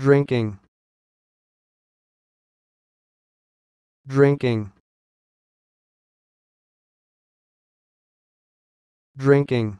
drinking drinking drinking